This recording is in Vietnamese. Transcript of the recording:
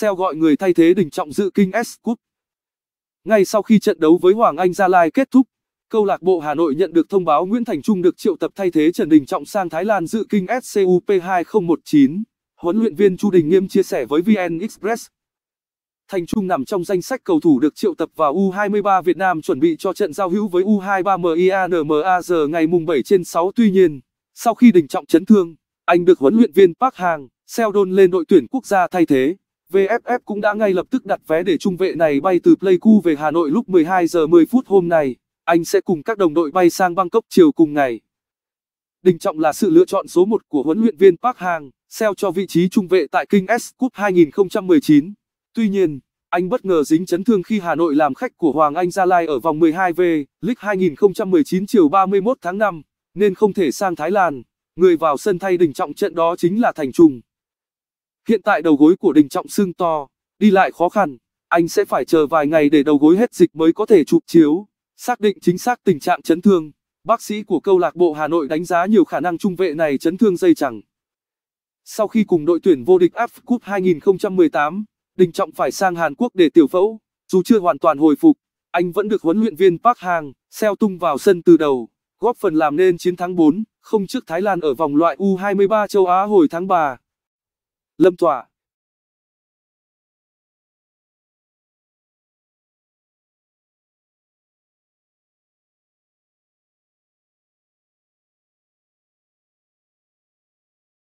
Sale gọi người thay thế Đình Trọng dự kinh S Cup. Ngay sau khi trận đấu với Hoàng Anh Gia Lai kết thúc, câu lạc bộ Hà Nội nhận được thông báo Nguyễn Thành Trung được triệu tập thay thế Trần Đình Trọng sang Thái Lan dự kinh SCUP 2019. Huấn luyện viên Chu Đình Nghiêm chia sẻ với VN Express. Thành Trung nằm trong danh sách cầu thủ được triệu tập vào U23 Việt Nam chuẩn bị cho trận giao hữu với U23 MIANMAZ ngày mùng 7 trên 6. Tuy nhiên, sau khi Đình Trọng chấn thương, anh được huấn luyện viên Park Hang, Seldon lên đội tuyển quốc gia thay thế. VFF cũng đã ngay lập tức đặt vé để trung vệ này bay từ Pleiku về Hà Nội lúc 12 giờ 10 phút hôm nay. Anh sẽ cùng các đồng đội bay sang Bangkok chiều cùng ngày. Đình Trọng là sự lựa chọn số 1 của huấn luyện viên Park Hang, seo cho vị trí trung vệ tại King S Cup 2019. Tuy nhiên, anh bất ngờ dính chấn thương khi Hà Nội làm khách của Hoàng Anh Gia Lai ở vòng 12V, League 2019 chiều 31 tháng 5, nên không thể sang Thái Lan. Người vào sân thay Đình Trọng trận đó chính là Thành Trung. Hiện tại đầu gối của Đình Trọng sưng to, đi lại khó khăn, anh sẽ phải chờ vài ngày để đầu gối hết dịch mới có thể chụp chiếu, xác định chính xác tình trạng chấn thương. Bác sĩ của câu lạc bộ Hà Nội đánh giá nhiều khả năng trung vệ này chấn thương dây chẳng. Sau khi cùng đội tuyển vô địch AFF Cup 2018, Đình Trọng phải sang Hàn Quốc để tiểu phẫu, dù chưa hoàn toàn hồi phục, anh vẫn được huấn luyện viên Park Hang Seo tung vào sân từ đầu, góp phần làm nên chiến thắng 4-0 trước Thái Lan ở vòng loại U23 châu Á hồi tháng 3. Lâm Tọa